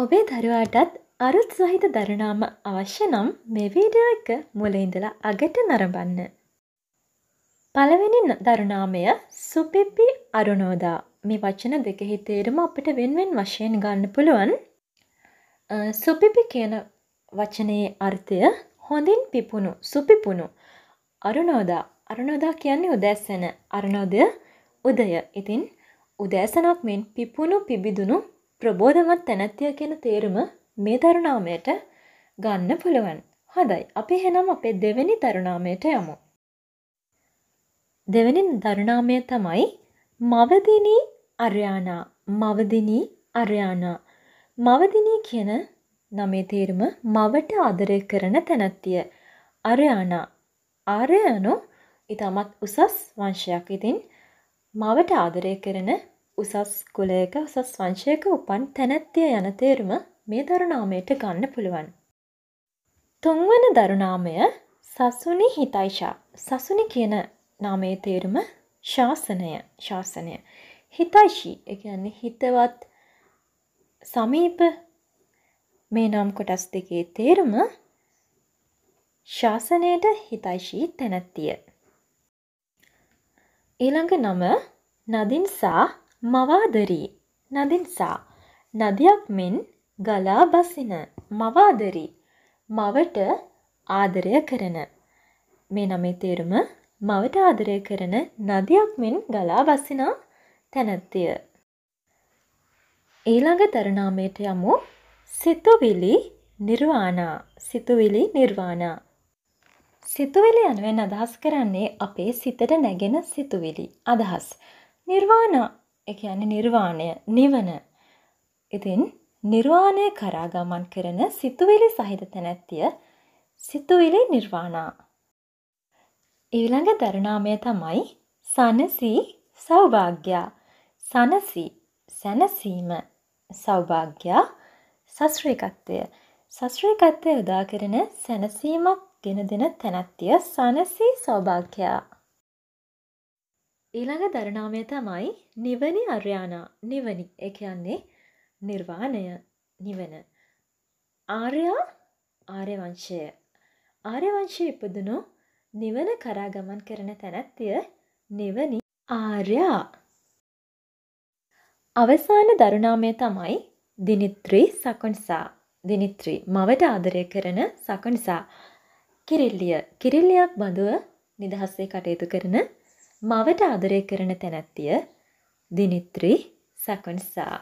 ඔබේ දරුවාටත් අරුත් සහිත දරනාම අවශ්‍ය නම් මේ වීඩියෝ එක මුලඉඳලා අගට නරඹන්න. පළවෙනි දරුනාමය සුපිප්පි අරුණෝදා මේ වචන දෙකෙහි තේරුම අපිට වෙන්වෙන් වශයෙන් ගන්න පුළුවන් සුපිපි කියන වචනයේ අර්ථය හොඳින් පිපුණු සුපිපුුණු අරුණෝදා අරුණෝදා කියන්නේ උදැස්සන අරුණෝදය උදය ඉතින් උදෑසනක් මෙන් පිපුණු පිබිදුණු ප්‍රබෝධමත් තැනැත්තිය කියන තේරුම මේ තරුණාමයට ගන්න පුළුවන්. හොඳයි අපි හෙනම් අපේ දෙවැනි තරුණාමයට යමු. දෙවැනි දරුණාමය තමයි මවදිනී අර්යානා මවදිනී අර්යානා මවදිනී කියන නමේ තේරුම මවට ආදරය කරන තැනැත්තිය අරයානා ආරයනු ඉතාමත් උසස් වංශයක් ඉතින් මවට ආදරය කරන උසස් කුලයක උසස් වංශයක උපන් තැනැත්තිය යන තේරුම මේ දරුනාමයට ගන්න පුළුවන්. තුන්වන දරුනාමය සසුනි හිතයිශා සසුනි කියන නාමේ තේරුම ශාසනය ශාසනය හිතයිශී එකන්නේ හිතවත් සමීප මේ නම් කොටස් දෙකේ තේරුම ශාසනයට හිතයිශී තැනැත්තිය. ඊළඟ නම නදින්සා මවාදරී නදින්සා නදියක් මෙන් ගලා බසින මවාදරී මවට ආදරය කරන මේ නමේ තේරුම මවට ආදරය කරන නදියක් මෙන් ගලා බසිනා තැනැත්තිය. ඊළඟ තරනාමයට යමු සිතුවිලි නිර්වාණා සිතුවිලි නිර්වාණා සිතුවිලි යනුවෙන් අදහස් කරන්නේ අපේ සිතට නැගෙන සිතුවිලි අදහස් නිර්වාණා ඒ කියන්නේ නිර්වාණය නිවන. ඉතින් නිර්වාණය කරා ගමන් කරන සිතුවිලි සහිත තැනැත්තිය සිතුවිලි නිර්වාණා. ඊළඟ දරනාමය තමයි සනසී සෞභාග්‍යා. සනසී සැනසීම සෞභාග්‍යා සශ්‍රීකත්වය. සශ්‍රීකත්වය උදාකරන සැනසීමක් ගෙන දෙන තැනැත්තිය සනසී සෞභාග්‍යා. ඊළඟ දරනාමය තමයි නිවනි අර්යානා නිවනි එකයන්නේ නිර්වාණය නිවන. ආර්යා ආර්යවංශය. ආර්යවංශය ඉපදුණු නිවන කරා ගමන් කරන තැනැත්තිය නිවනි ආර්යා. අවසාන දරුණාමය තමයි දිනිත්‍රී සකොන්සා දිනිත්‍රී මවට ආදරය කරන සකනිසා කිරිල්ලිය කිරිල්ලියක් බඳුව නිදහස්සේ කටයුතු කරන මවට ආදරය කරන තැනැත්තිය දිනිත්‍රි සකොන්සා